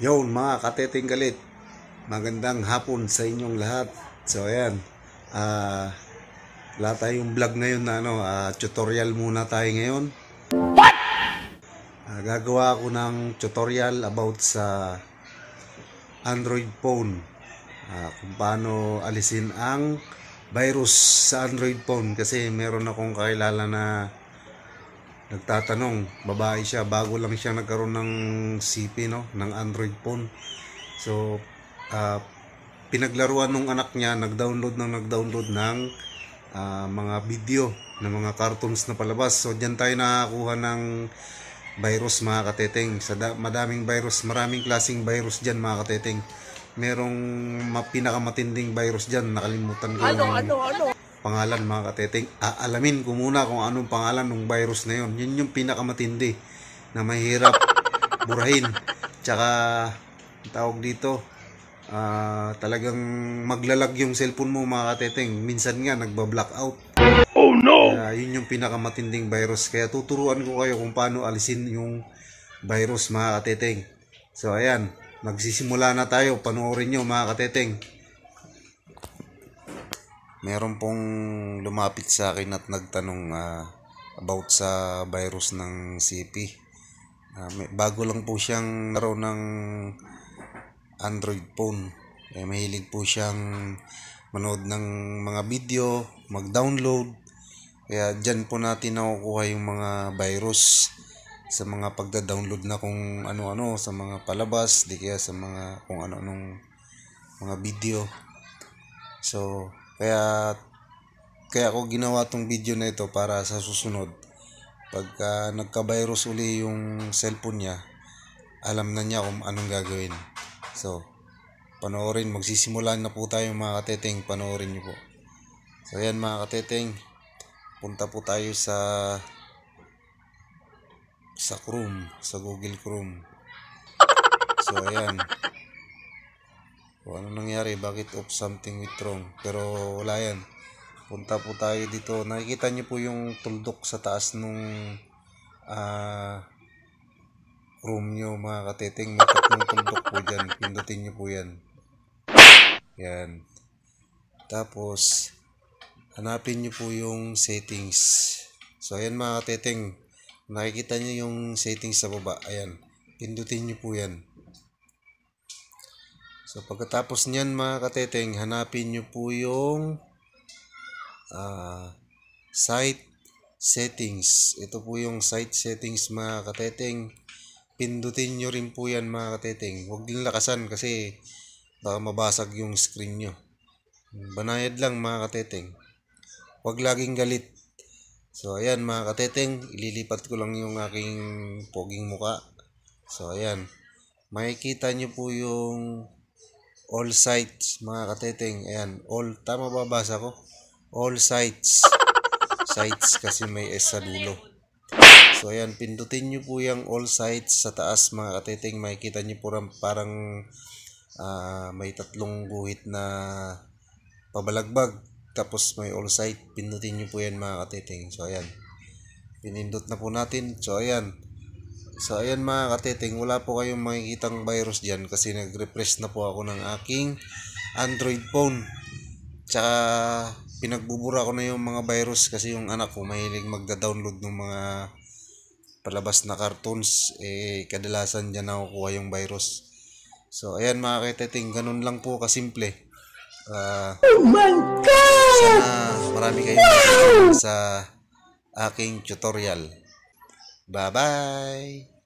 Yon mga kateteng galit, magandang hapon sa inyong lahat. So ayan, uh, wala tayong vlog ngayon na ano, uh, tutorial muna tayo ngayon. What? Uh, gagawa ako ng tutorial about sa Android phone. Uh, kung paano alisin ang virus sa Android phone kasi meron akong kakilala na nagtatanong, babae siya, bago lang siya nagkaroon ng CP, no? ng Android phone. So, uh, pinaglaruan ng anak niya, nag-download ng nag-download ng uh, mga video ng mga cartoons na palabas. So, diyan tayo nakakuha ng virus mga kateteng. Sa madaming virus, maraming klasing virus diyan mga kateteng. Merong mapinakamatinding virus diyan nakalimutan ko. Ano, yung, ano, ano? pangalan mga kateteng. Aalamin ko muna kung anong pangalan ng virus na yun. Yun yung pinakamatindi na mahirap burahin. Tsaka tawag dito, uh, talagang maglalag yung cellphone mo mga kateteng. Minsan nga nagba-blackout. Oh no! Kaya ah, yun yung pinakamatinding virus. Kaya tuturuan ko kayo kung paano alisin yung virus mga kateteng. So ayan, magsisimula na tayo. Panoorin nyo mga kateteng meron pong lumapit sa akin at nagtanong uh, about sa virus ng CP. Uh, ah, may, bago lang po siyang laro ng Android phone. Eh, mahilig po siyang manood ng mga video, mag-download. Kaya dyan po natin nakukuha yung mga virus sa mga pagda-download na kung ano-ano sa mga palabas, di kaya sa mga kung ano-anong mga video. So, kaya kaya ko ginawa tong video na ito para sa susunod pagka nagka-virus uli yung cellphone niya, alam na niya kung anong gagawin. So, panoorin, magsisimulan na po tayo mga kateteng, panoorin niyo po. So, ayan mga kateteng, punta po tayo sa sa Chrome, sa Google Chrome. So, ayan o ano nangyari, bakit of something with wrong. Pero wala yan. Punta po tayo dito. Nakikita nyo po yung tuldok sa taas nung uh, room nyo mga kateteng. May tatlong tuldok po dyan. Pindutin nyo po yan. Yan. Tapos, hanapin nyo po yung settings. So, ayan mga kateteng. Nakikita nyo yung settings sa baba. Ayan. Pindutin nyo po yan. So pagkatapos niyan mga kateteng, hanapin nyo po yung uh, site settings. Ito po yung site settings mga kateteng. Pindutin nyo rin po yan mga kateteng. Huwag din lakasan kasi baka mabasag yung screen nyo. Banayad lang mga kateteng. Huwag laging galit. So ayan mga kateteng, ililipat ko lang yung aking poging muka. So ayan, makikita nyo po yung All sites, mga kateteng. Ayan, all. Tama ba basa ko? All sites. Sites kasi may S sa dulo. So, ayan. Pindutin nyo po yung all sites sa taas, mga kateteng. Makikita nyo po parang uh, may tatlong guhit na pabalagbag. Tapos may all site. Pindutin nyo po yan, mga kateteng. So, ayan. Pinindot na po natin. So, ayan. So ayan mga katiting, wala po kayong makikitang virus dyan kasi nag-refresh na po ako ng aking Android phone. Tsaka pinagbubura ko na yung mga virus kasi yung anak ko mahilig magda-download ng mga palabas na cartoons. Eh kadalasan dyan nakukuha yung virus. So ayan mga katiting, ganun lang po kasimple. Uh, oh my God! Sana marami kayo wow! sa aking tutorial. Bye-bye.